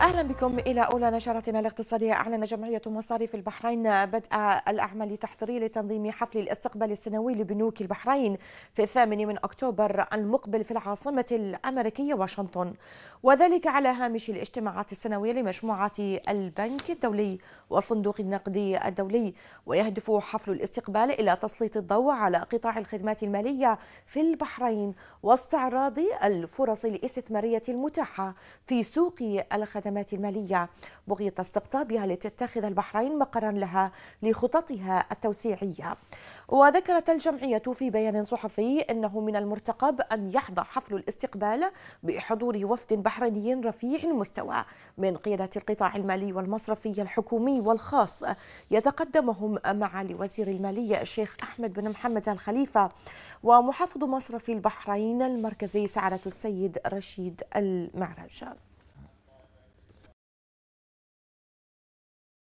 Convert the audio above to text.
اهلا بكم الى اولى نشرتنا الاقتصاديه اعلن جمعيه مصارف البحرين بدء الاعمال التحضيريه لتنظيم حفل الاستقبال السنوي لبنوك البحرين في الثامن من اكتوبر المقبل في العاصمه الامريكيه واشنطن وذلك على هامش الاجتماعات السنويه لمجموعه البنك الدولي وصندوق النقد الدولي ويهدف حفل الاستقبال الى تسليط الضوء على قطاع الخدمات الماليه في البحرين واستعراض الفرص الاستثماريه المتاحه في سوق الخدمات الخدمات المالية بغية استقطابها لتتخذ البحرين مقرا لها لخططها التوسيعية وذكرت الجمعية في بيان صحفي أنه من المرتقب أن يحظى حفل الاستقبال بحضور وفد بحريني رفيع المستوى من قيادة القطاع المالي والمصرفي الحكومي والخاص يتقدمهم معالي وزير المالية الشيخ أحمد بن محمد الخليفة ومحافظ مصرف البحرين المركزي سعادة السيد رشيد المعرج